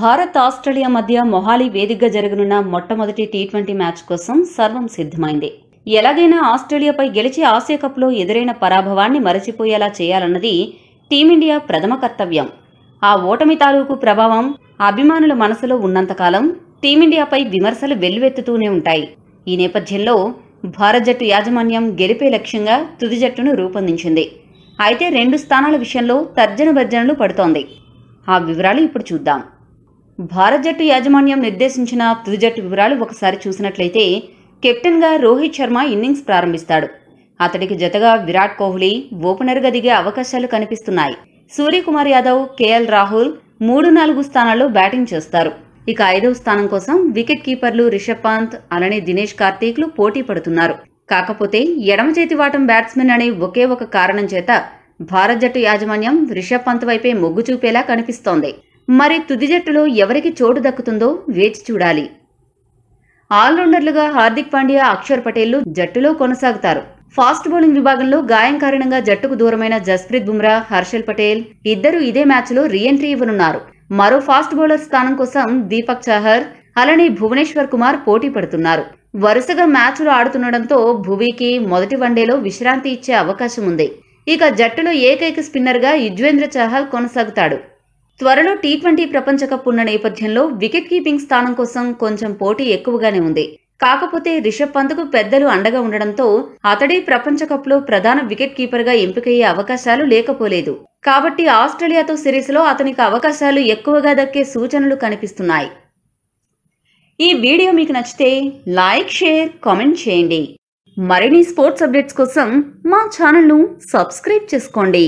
Bharat Australia మధ్య మొహాలి వేదికగా జరగనున్న మొట్టమొదటి టీ ట్వంటీ మ్యాచ్ కోసం సర్వం సిద్ధమైంది ఎలాగైనా ఆస్ట్రేలియాపై గెలిచి ఆసియా కప్లో ఎదురైన పరాభవాన్ని మరచిపోయేలా చేయాలన్నది టీమిండియా ప్రథమ కర్తవ్యం ఆ ఓటమి తాలూకు ప్రభావం అభిమానుల మనసులో ఉన్నంతకాలం టీమిండియాపై విమర్శలు వెల్లువెత్తుతూనే ఉంటాయి ఈ నేపథ్యంలో భారత జట్టు యాజమాన్యం గెలిపే లక్ష్యంగా తుది జట్టును రూపొందించింది అయితే రెండు స్థానాల విషయంలో తర్జన భర్జనలు పడుతోంది ఆ వివరాలు ఇప్పుడు చూద్దాం భారత జట్టు యాజమాన్యం నిర్దేశించిన తుది జట్టు వివరాలు ఒకసారి చూసినట్లయితే కెప్టెన్గా రోహిత్ శర్మ ఇన్నింగ్స్ ప్రారంభిస్తాడు అతడికి జతగా విరాట్ కోహ్లీ ఓపెనర్గా దిగే అవకాశాలు కనిపిస్తున్నాయి సూర్యకుమార్ యాదవ్ కేఎల్ రాహుల్ మూడు నాలుగు స్థానాల్లో బ్యాటింగ్ చేస్తారు ఇక ఐదవ స్థానం కోసం వికెట్ కీపర్లు రిషబ్ పంత్ అలానే దినేష్ కార్తీక్లు పోటీ పడుతున్నారు కాకపోతే ఎడమ చేతి వాటం బ్యాట్స్మెన్ అనే ఒకే ఒక కారణం చేత భారత జట్టు యాజమాన్యం రిషబ్ పంత్ వైపే మొగ్గు చూపేలా కనిపిస్తోంది మరి తుది జట్టులో ఎవరికి చోటు దక్కుతుందో వేచి చూడాలి ఆల్రౌండర్లుగా హార్దిక్ పాండ్యా అక్షర్ పటేల్ జట్టులో కొనసాగుతారు ఫాస్ట్ బౌలింగ్ విభాగంలో గాయం కారణంగా జట్టుకు దూరమైన జస్ప్రీత్ బుమ్రా హర్షల్ పటేల్ ఇద్దరు ఇదే మ్యాచ్లో రీఎంట్రీ ఇవ్వనున్నారు మరో ఫాస్ట్ బౌలర్ స్థానం కోసం దీపక్ చాహర్ అలానే భువనేశ్వర్ కుమార్ పోటీ పడుతున్నారు వరుసగా మ్యాచ్లు ఆడుతుండటంతో భువీకి మొదటి వన్డేలో విశ్రాంతి ఇచ్చే అవకాశం ఉంది ఇక జట్టులో ఏకైక స్పిన్నర్గా యుజ్వేంద్ర చాహల్ కొనసాగుతాడు త్వరలో టీ ట్వంటీ ప్రపంచ కప్ ఉన్న నేపథ్యంలో వికెట్ కీపింగ్ స్థానం కోసం కొంచెం పోటీ ఎక్కువగానే ఉంది కాకపోతే రిషబ్ పంత్కు పెద్దలు అండగా ఉండడంతో అతడే ప్రపంచ కప్లో ప్రధాన వికెట్ కీపర్గా ఎంపికయ్యే అవకాశాలు లేకపోలేదు కాబట్టి ఆస్ట్రేలియాతో సిరీస్లో అతనికి అవకాశాలు ఎక్కువగా దక్కే సూచనలు కనిపిస్తున్నాయి ఈ వీడియో మీకు నచ్చితే లైక్ షేర్ కామెంట్ చేయండి మరిన్ని స్పోర్ట్స్ అప్డేట్స్ కోసం మా ఛానల్ను సబ్స్క్రైబ్ చేసుకోండి